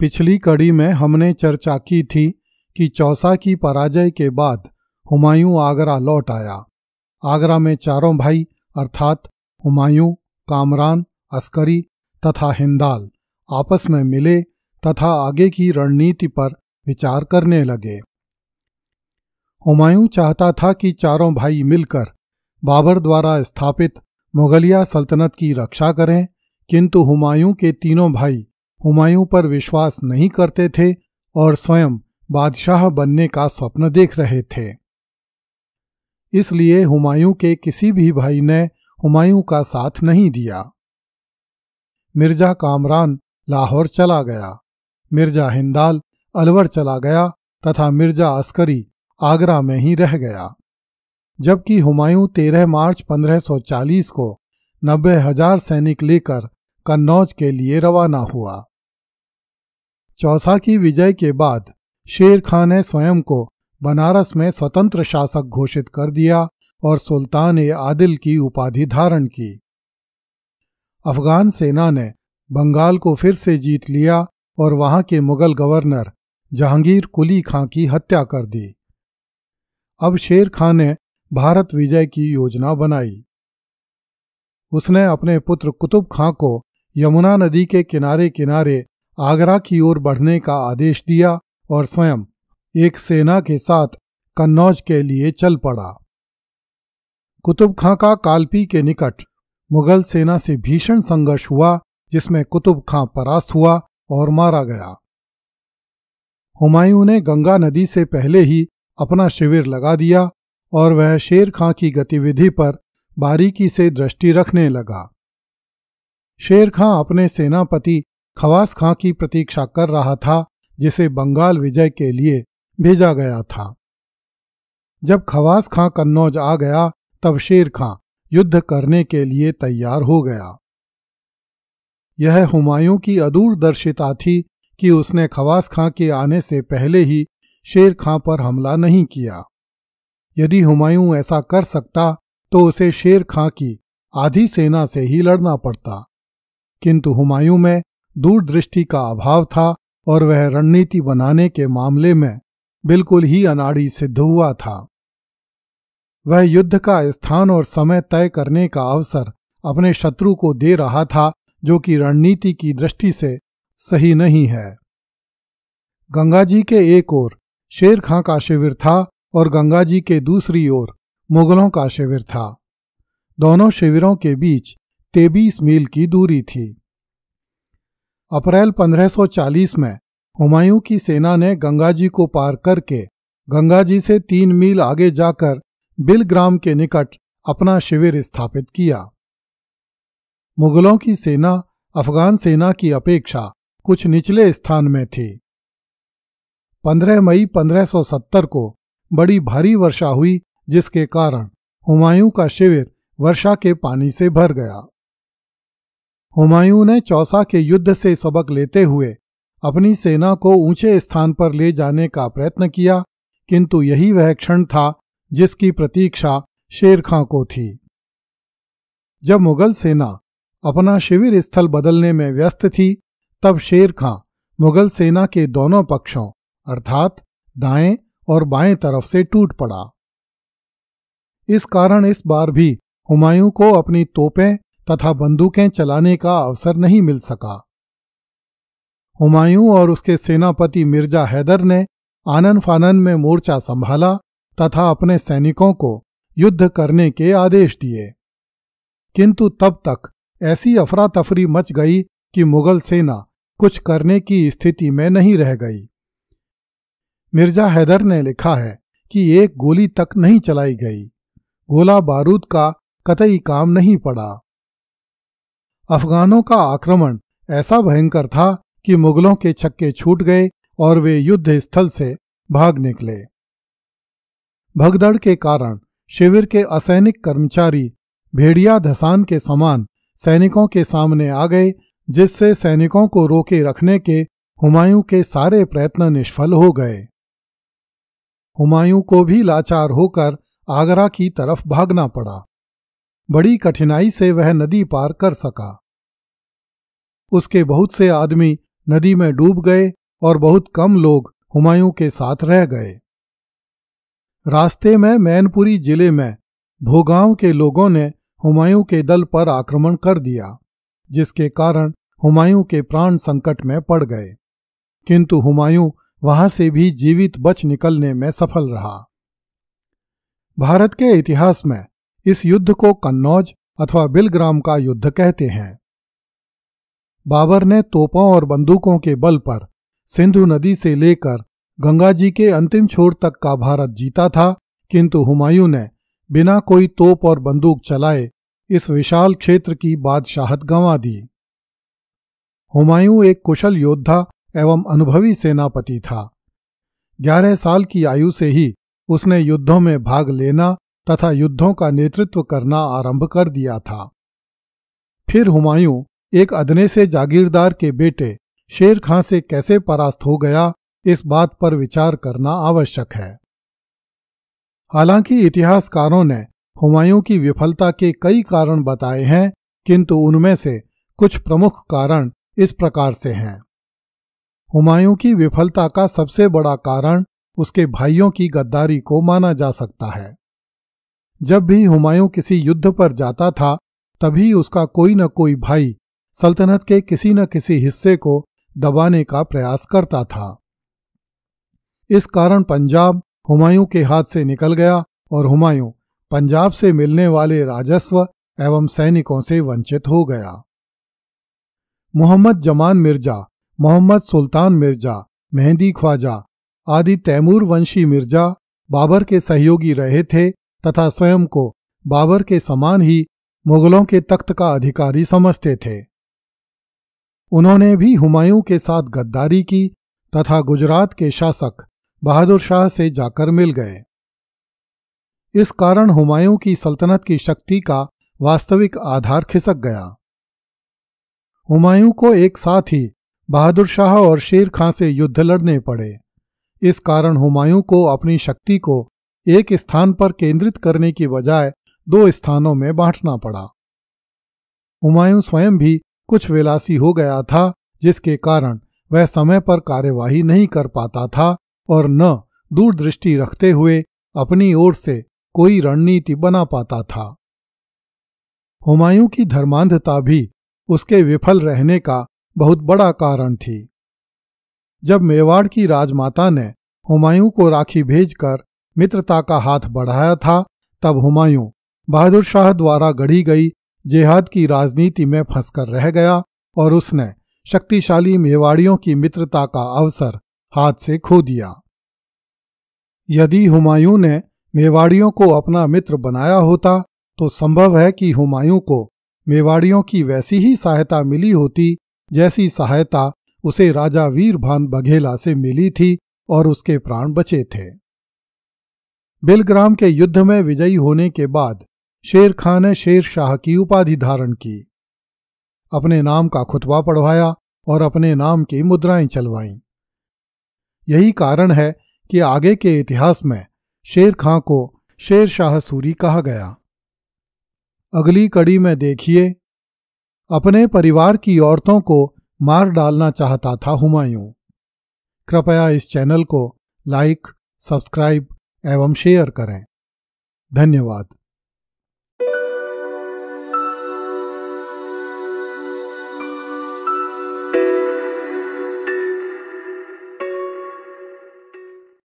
पिछली कड़ी में हमने चर्चा की थी कि चौसा की पराजय के बाद हुमायूं आगरा लौट आया आगरा में चारों भाई अर्थात हुमायूं कामरान अस्करी तथा हिंदाल आपस में मिले तथा आगे की रणनीति पर विचार करने लगे हुमायूं चाहता था कि चारों भाई मिलकर बाबर द्वारा स्थापित मुगलिया सल्तनत की रक्षा करें किंतु हुमायूं के तीनों भाई हुमायूं पर विश्वास नहीं करते थे और स्वयं बादशाह बनने का स्वप्न देख रहे थे इसलिए हुमायूं के किसी भी भाई ने हुमायूं का साथ नहीं दिया मिर्जा कामरान लाहौर चला गया मिर्जा हिंदाल अलवर चला गया तथा मिर्जा अस्करी आगरा में ही रह गया जबकि हुमायूं 13 मार्च 1540 को नब्बे हजार सैनिक लेकर कन्नौज के लिए रवाना हुआ चौसा की विजय के बाद शेर खान ने स्वयं को बनारस में स्वतंत्र शासक घोषित कर दिया और सुल्तान ए आदिल की उपाधि धारण की अफगान सेना ने बंगाल को फिर से जीत लिया और वहां के मुगल गवर्नर जहांगीर कुली खां की हत्या कर दी अब शेर खां ने भारत विजय की योजना बनाई उसने अपने पुत्र कुतुब खां को यमुना नदी के किनारे किनारे आगरा की ओर बढ़ने का आदेश दिया और स्वयं एक सेना के साथ कन्नौज के लिए चल पड़ा कुतुब खां का कालपी के निकट मुगल सेना से भीषण संघर्ष हुआ जिसमें कुतुब खां परास्त हुआ और मारा गया हुमायूं ने गंगा नदी से पहले ही अपना शिविर लगा दिया और वह शेर खां की गतिविधि पर बारीकी से दृष्टि रखने लगा शेर खां अपने सेनापति खवास खां की प्रतीक्षा कर रहा था जिसे बंगाल विजय के लिए भेजा गया था जब खवास खां कन्नौज आ गया तब शेर खां युद्ध करने के लिए तैयार हो गया यह हुमायूं की अदूरदर्शिता थी कि उसने खवास खां के आने से पहले ही शेर खां पर हमला नहीं किया यदि हुमायूं ऐसा कर सकता तो उसे शेर खां की आधी सेना से ही लड़ना पड़ता किंतु हुमायूं में दूरदृष्टि का अभाव था और वह रणनीति बनाने के मामले में बिल्कुल ही अनाड़ी सिद्ध हुआ था वह युद्ध का स्थान और समय तय करने का अवसर अपने शत्रु को दे रहा था जो कि रणनीति की दृष्टि से सही नहीं है गंगा जी के एक ओर शेर खां का शिविर था और गंगा जी के दूसरी ओर मुगलों का शिविर था दोनों शिविरों के बीच तेबीस मील की दूरी थी अप्रैल 1540 में हुमायूं की सेना ने गंगाजी को पार करके गंगाजी से तीन मील आगे जाकर बिलग्राम के निकट अपना शिविर स्थापित किया मुगलों की सेना अफगान सेना की अपेक्षा कुछ निचले स्थान में थी 15 मई 1570 को बड़ी भारी वर्षा हुई जिसके कारण हुमायूं का शिविर वर्षा के पानी से भर गया हुमायूं ने चौसा के युद्ध से सबक लेते हुए अपनी सेना को ऊंचे स्थान पर ले जाने का प्रयत्न किया किंतु यही वह क्षण था जिसकी प्रतीक्षा शेर खां को थी जब मुगल सेना अपना शिविर स्थल बदलने में व्यस्त थी तब शेर खां मुगल सेना के दोनों पक्षों अर्थात दाएं और बाएं तरफ से टूट पड़ा इस कारण इस बार भी हुमायूं को अपनी तोपें तथा बंदूकें चलाने का अवसर नहीं मिल सका हुमायूं और उसके सेनापति मिर्जा हैदर ने आनन फानन में मोर्चा संभाला तथा अपने सैनिकों को युद्ध करने के आदेश दिए किंतु तब तक ऐसी अफरा तफरी मच गई कि मुगल सेना कुछ करने की स्थिति में नहीं रह गई मिर्जा हैदर ने लिखा है कि एक गोली तक नहीं चलाई गई गोला बारूद का कतई काम नहीं पड़ा अफगानों का आक्रमण ऐसा भयंकर था कि मुगलों के छक्के छूट गए और वे युद्ध स्थल से भाग निकले भगदड़ के कारण शिविर के असैनिक कर्मचारी भेड़िया धसान के समान सैनिकों के सामने आ गए जिससे सैनिकों को रोके रखने के हुमायूं के सारे प्रयत्न निष्फल हो गए हुमायूं को भी लाचार होकर आगरा की तरफ भागना पड़ा बड़ी कठिनाई से वह नदी पार कर सका उसके बहुत से आदमी नदी में डूब गए और बहुत कम लोग हुमायूं के साथ रह गए रास्ते में मैनपुरी जिले में भोगांव के लोगों ने हुमायूं के दल पर आक्रमण कर दिया जिसके कारण हुमायूं के प्राण संकट में पड़ गए किंतु हुमायूं वहां से भी जीवित बच निकलने में सफल रहा भारत के इतिहास में इस युद्ध को कन्नौज अथवा बिलग्राम का युद्ध कहते हैं बाबर ने तोपों और बंदूकों के बल पर सिंधु नदी से लेकर गंगा जी के अंतिम छोर तक का भारत जीता था किंतु हुमायूं ने बिना कोई तोप और बंदूक चलाए इस विशाल क्षेत्र की बादशाहत गंवा दी हुमायूं एक कुशल योद्धा एवं अनुभवी सेनापति था ग्यारह साल की आयु से ही उसने युद्धों में भाग लेना तथा युद्धों का नेतृत्व करना आरंभ कर दिया था फिर हुमायूं एक अदने से जागीरदार के बेटे शेर खां से कैसे परास्त हो गया इस बात पर विचार करना आवश्यक है हालांकि इतिहासकारों ने हुमायूं की विफलता के कई कारण बताए हैं किंतु उनमें से कुछ प्रमुख कारण इस प्रकार से हैं हुमायूं की विफलता का सबसे बड़ा कारण उसके भाइयों की गद्दारी को माना जा सकता है जब भी हुमायूं किसी युद्ध पर जाता था तभी उसका कोई न कोई भाई सल्तनत के किसी न किसी हिस्से को दबाने का प्रयास करता था इस कारण पंजाब हुमायूं के हाथ से निकल गया और हुमायूं पंजाब से मिलने वाले राजस्व एवं सैनिकों से वंचित हो गया मोहम्मद जमान मिर्जा मोहम्मद सुल्तान मिर्जा मेहंदी ख्वाजा आदि तैमूर वंशी मिर्जा बाबर के सहयोगी रहे थे तथा स्वयं को बाबर के समान ही मुगलों के तख्त का अधिकारी समझते थे उन्होंने भी हुमायूं के साथ गद्दारी की तथा गुजरात के शासक बहादुर शाह से जाकर मिल गए इस कारण हुमायूं की सल्तनत की शक्ति का वास्तविक आधार खिसक गया हुमायूं को एक साथ ही बहादुर शाह और शेर खां से युद्ध लड़ने पड़े इस कारण हुमायूं को अपनी शक्ति को एक स्थान पर केंद्रित करने की बजाय दो स्थानों में बांटना पड़ा हुमायूं स्वयं भी कुछ विलासी हो गया था जिसके कारण वह समय पर कार्यवाही नहीं कर पाता था और न दूरदृष्टि रखते हुए अपनी ओर से कोई रणनीति बना पाता था हुमायूं की धर्मांधता भी उसके विफल रहने का बहुत बड़ा कारण थी जब मेवाड़ की राजमाता ने हुमायूं को राखी भेजकर मित्रता का हाथ बढ़ाया था तब हुमायूं बहादुर शाह द्वारा गढ़ी गई जेहाद की राजनीति में फंसकर रह गया और उसने शक्तिशाली मेवाड़ियों की मित्रता का अवसर हाथ से खो दिया यदि हुमायूं ने मेवाड़ियों को अपना मित्र बनाया होता तो संभव है कि हुमायूं को मेवाड़ियों की वैसी ही सहायता मिली होती जैसी सहायता उसे राजा वीरभान बघेला से मिली थी और उसके प्राण बचे थे बिलग्राम के युद्ध में विजयी होने के बाद शेर खां ने शेर शाह की उपाधि धारण की अपने नाम का खुतबा पढ़वाया और अपने नाम की मुद्राएं चलवाईं यही कारण है कि आगे के इतिहास में शेर खां को शेर शाह सूरी कहा गया अगली कड़ी में देखिए अपने परिवार की औरतों को मार डालना चाहता था हुमायूं कृपया इस चैनल को लाइक सब्सक्राइब एवं शेयर करें धन्यवाद